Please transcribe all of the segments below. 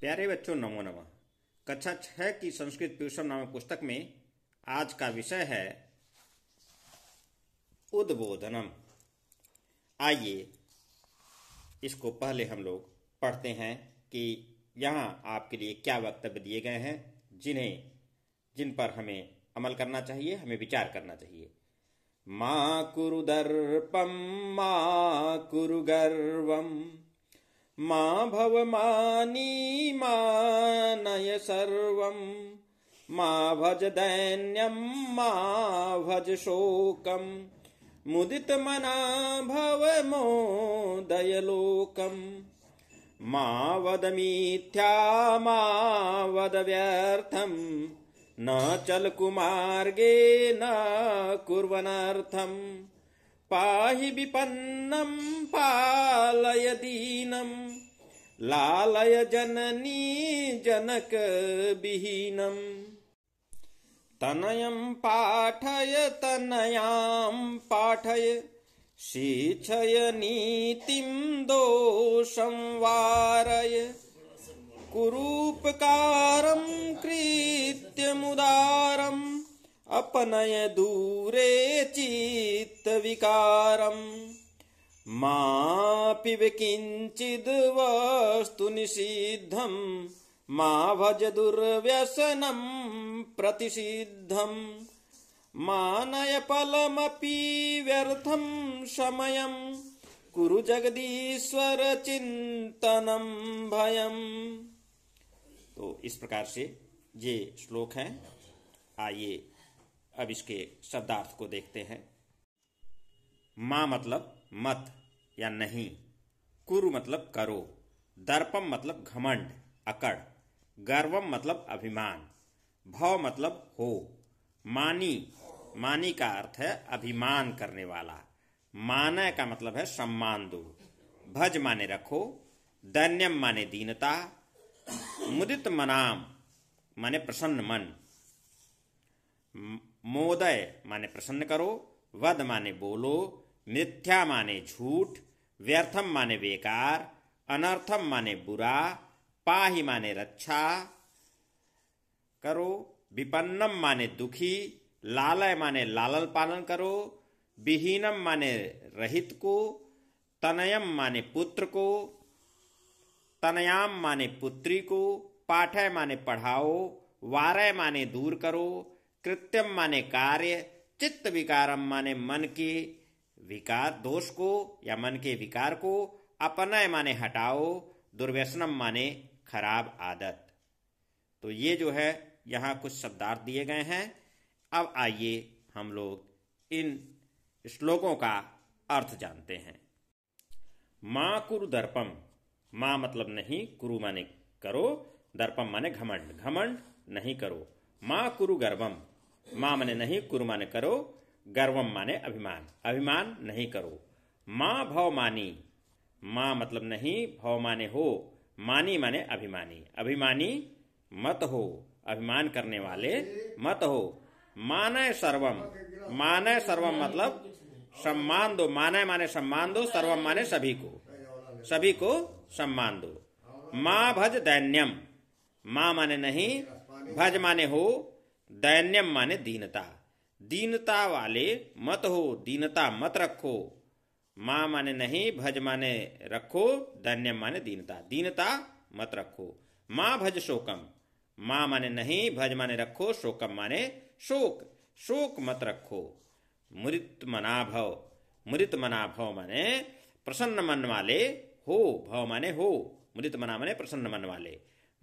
प्यारे बच्चों नमो नम कक्षा छः की संस्कृत ट्यूशन नामक पुस्तक में आज का विषय है उद्बोधनम आइए इसको पहले हम लोग पढ़ते हैं कि यहाँ आपके लिए क्या वक्तव्य दिए गए हैं जिन्हें जिन पर हमें अमल करना चाहिए हमें विचार करना चाहिए माँ कुरु दर्पम कुरुगर्वम कुरु गर्वम मा भवमानी मानय सर्वम् मा भज दैन्यं मा भज शोकम् मुदितमना भव मोदयलोकम् मा वद मिथ्या मा वद व्यर्थम् न चलकुमार्गे न कुर्वनार्थम् पाहि विपन्नं पालय दीनम् लालय जननी जनक विहीनम् तनयम् पाठय तनयाम् पाठय शिक्षय नीतिम् दोषं वारय कुरूपकारम् कृत्यमुदारम् अपनय दूरे चित्तविकारम् मापिब वस्तु निषिद्धम् मा भज प्रतिषिधम प्रतिषिद्धम् व्यर्थ व्यर्थं कुर कुरु जगदीश्वरचिन्तनं भय तो इस प्रकार से ये श्लोक है आइए अब इसके शब्दार्थ को देखते हैं मां मतलब मत या नहीं कुरु मतलब करो दर्पम मतलब घमंड अकड़ गर्वम मतलब अभिमान भव मतलब हो मानी मानी का अर्थ है अभिमान करने वाला मान का मतलब है सम्मान दो भज माने रखो दैन्यम माने दीनता मुदित मनाम माने प्रसन्न मन मोदय माने प्रसन्न करो वध माने बोलो मिथ्या माने झूठ व्यर्थम माने बेकार अनर्थम माने बुरा पाही माने रक्षा करो विपन्नम माने दुखी लालय माने लालल पालन करो विहीनम माने रहित को तनयम माने पुत्र को तनयाम माने पुत्री को पाठय माने पढ़ाओ वारय माने दूर करो कृत्यम माने कार्य चित्त विकारम माने मन की विकार दोष को या मन के विकार को अपनय माने हटाओ दुर्व्यसनम माने खराब आदत तो ये जो है यहाँ कुछ शब्दार्थ दिए गए हैं अब आइए हम लोग इन श्लोकों का अर्थ जानते हैं माँ कुरु दर्पम माँ मतलब नहीं कुरु माने करो दर्पम माने घमंड घमंड नहीं करो माँ कुरु गर्भम माँ माने नहीं कुरु माने करो गर्वम माने अभिमान अभिमान नहीं करो माँ भव मानी माँ मतलब नहीं भव माने हो मानी माने अभिमानी अभिमानी मत हो अभिमान करने वाले मत हो माने सर्वम माने सर्वम मतलब सम्मान दो माने माने सम्मान दो सर्वम माने सभी को सभी को सम्मान दो माँ भज दैन्यम माँ माने नहीं भज माने हो दैन्यम माने दीनता दीनता वाले मत हो दीनता मत रखो माँ माने नहीं भज माने रखो धन्य माने दीनता दीनता मत रखो माँ भज शोकम माँ माने नहीं भज माने रखो शोकम माने शोक शोक मत रखो मृत मनाभव मृत मनाभव माने प्रसन्न मन वाले हो भव माने हो मृत मना माने प्रसन्न मन वाले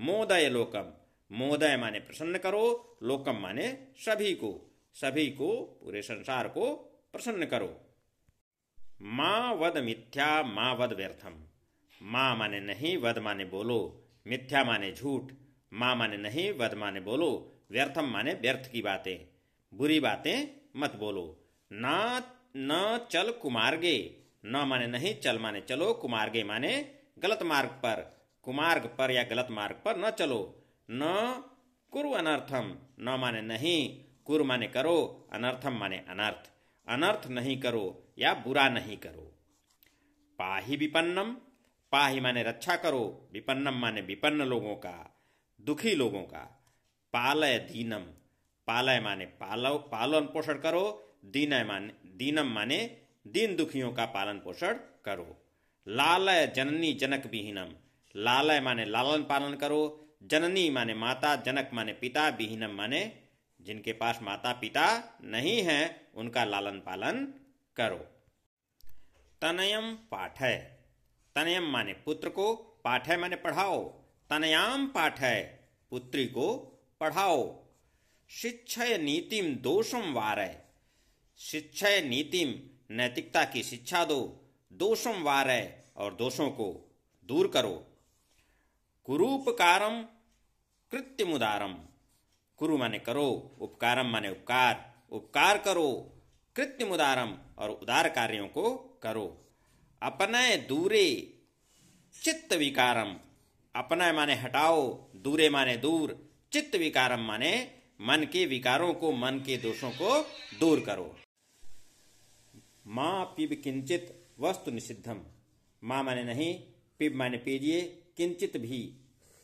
मोदय लोकम मोदय माने प्रसन्न करो लोकम माने सभी को सभी को पूरे संसार को प्रसन्न करो माँ वद मिथ्या माँ वद व्यर्थम माँ माने नहीं वद माने बोलो मिथ्या माने झूठ माँ माने नहीं वद माने बोलो व्यर्थम माने व्यर्थ की बातें बुरी बातें मत बोलो ना न चल कुमार्गे न माने नहीं चल माने चलो कुमार्गे माने गलत मार्ग पर कुमार्ग पर या गलत मार्ग पर न चलो न कुरु अनर्थम न माने नहीं कुर माने करो अनर्थम माने अनर्थ अनर्थ नहीं करो या बुरा नहीं करो पाही विपन्नम पाही माने रक्षा करो विपन्नम माने विपन्न लोगों का दुखी लोगों का पालय दीनम पालय माने पालो पालन पोषण करो दीनय माने दीनम माने दीन दुखियों का पालन पोषण करो लालय जननी जनक विहीनम लालय माने लालन पालन करो जननी माने माता जनक माने पिता विहीनम माने जिनके पास माता पिता नहीं है उनका लालन पालन करो तनयम पाठ है तनयम माने पुत्र को पाठ है माने पढ़ाओ तनयाम है पुत्री को पढ़ाओ शिक्षय नीतिम दोषम वार है शिक्षय नीतिम नैतिकता की शिक्षा दो दोषम है और दोषों को दूर करो कुरूपकारम कृत्यमुदारम कुरु माने करो उपकारम माने उपकार उपकार करो कृत्रिम उदारम और उदार कार्यों को करो अपनय दूरे चित्त विकारम अपनय माने हटाओ दूरे माने दूर चित्त विकारम माने मन के विकारों को मन के दोषों को दूर करो माँ पिब किंचित वस्तु निषिद्धम माँ माने नहीं पिब माने पीजिए किंचित भी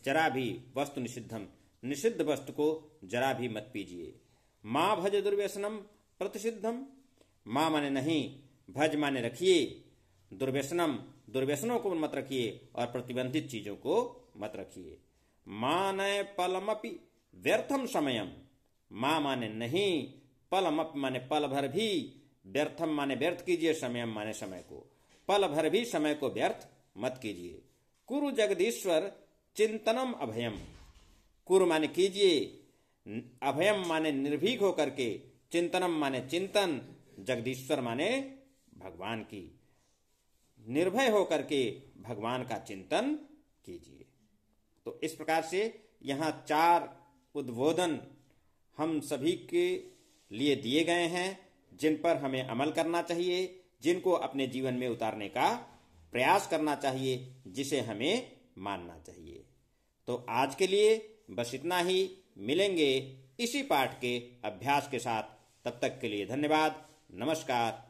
जरा भी वस्तु निषिद्धम निषिद्ध वस्तु को जरा भी मत पीजिए माँ भज दुर्व्यसनम प्रतिषिद्धम माँ माने नहीं भज माने रखिए दुर्व्यसनम दुर्व्यसनों को मत रखिए और प्रतिबंधित चीजों को मत रखिए मानय पलमपि व्यर्थम समयम माँ माने नहीं पलमप माने पल भर भी व्यर्थम माने व्यर्थ कीजिए समयम माने समय को पल भर भी समय को व्यर्थ मत कीजिए कुरु जगदीश्वर चिंतनम अभयम कुर माने कीजिए अभयम माने निर्भीक होकर के चिंतनम माने चिंतन जगदीश्वर माने भगवान की निर्भय होकर के भगवान का चिंतन कीजिए तो इस प्रकार से यहाँ चार उद्बोधन हम सभी के लिए दिए गए हैं जिन पर हमें अमल करना चाहिए जिनको अपने जीवन में उतारने का प्रयास करना चाहिए जिसे हमें मानना चाहिए तो आज के लिए बस इतना ही मिलेंगे इसी पाठ के अभ्यास के साथ तब तक के लिए धन्यवाद नमस्कार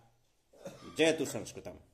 जय तु संस्कृतम